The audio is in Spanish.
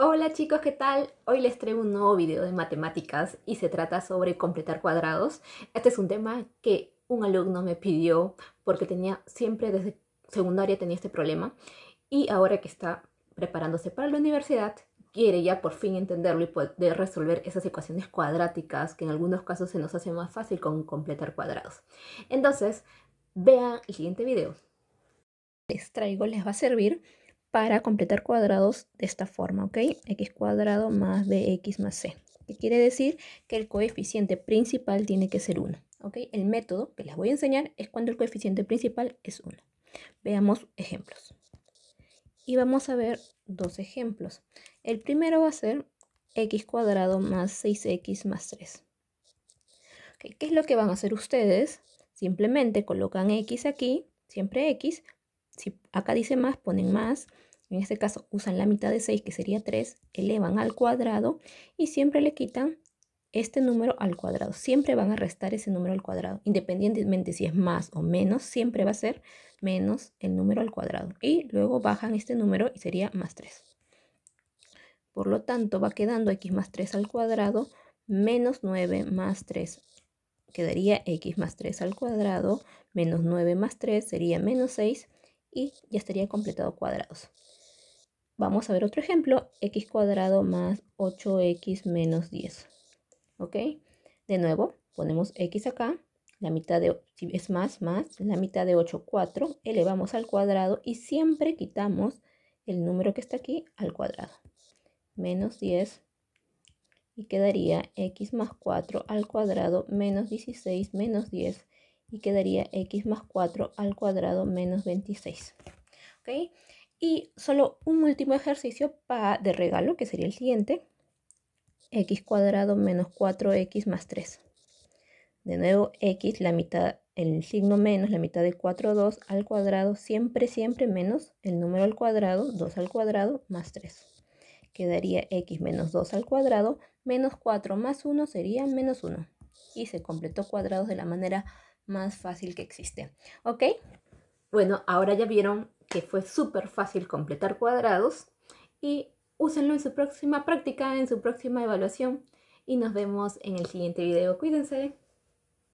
Hola chicos, ¿qué tal? Hoy les traigo un nuevo video de matemáticas y se trata sobre completar cuadrados. Este es un tema que un alumno me pidió porque tenía siempre desde secundaria tenía este problema y ahora que está preparándose para la universidad quiere ya por fin entenderlo y poder resolver esas ecuaciones cuadráticas que en algunos casos se nos hace más fácil con completar cuadrados. Entonces, vean el siguiente video. Les traigo, les va a servir para completar cuadrados de esta forma, ¿ok? x cuadrado más bx más c, que quiere decir que el coeficiente principal tiene que ser 1, ¿ok? El método que les voy a enseñar es cuando el coeficiente principal es 1. Veamos ejemplos. Y vamos a ver dos ejemplos. El primero va a ser x cuadrado más 6x más 3. ¿Qué es lo que van a hacer ustedes? Simplemente colocan x aquí, siempre x, si acá dice más, ponen más. En este caso usan la mitad de 6, que sería 3, elevan al cuadrado y siempre le quitan este número al cuadrado. Siempre van a restar ese número al cuadrado. Independientemente si es más o menos, siempre va a ser menos el número al cuadrado. Y luego bajan este número y sería más 3. Por lo tanto, va quedando x más 3 al cuadrado menos 9 más 3. Quedaría x más 3 al cuadrado menos 9 más 3 sería menos 6 y ya estaría completado cuadrados. Vamos a ver otro ejemplo, x cuadrado más 8x menos 10. ¿Ok? De nuevo, ponemos x acá, la mitad de, si es más, más, la mitad de 8, 4, elevamos al cuadrado y siempre quitamos el número que está aquí al cuadrado. Menos 10 y quedaría x más 4 al cuadrado menos 16 menos 10 y quedaría x más 4 al cuadrado menos 26. ¿Ok? Y solo un último ejercicio de regalo, que sería el siguiente. x cuadrado menos 4x más 3. De nuevo, x, la mitad, el signo menos, la mitad de 4, 2 al cuadrado, siempre, siempre menos el número al cuadrado, 2 al cuadrado, más 3. Quedaría x menos 2 al cuadrado, menos 4 más 1 sería menos 1. Y se completó cuadrados de la manera más fácil que existe. ¿Ok? Bueno, ahora ya vieron que fue súper fácil completar cuadrados y úsenlo en su próxima práctica, en su próxima evaluación y nos vemos en el siguiente video. Cuídense.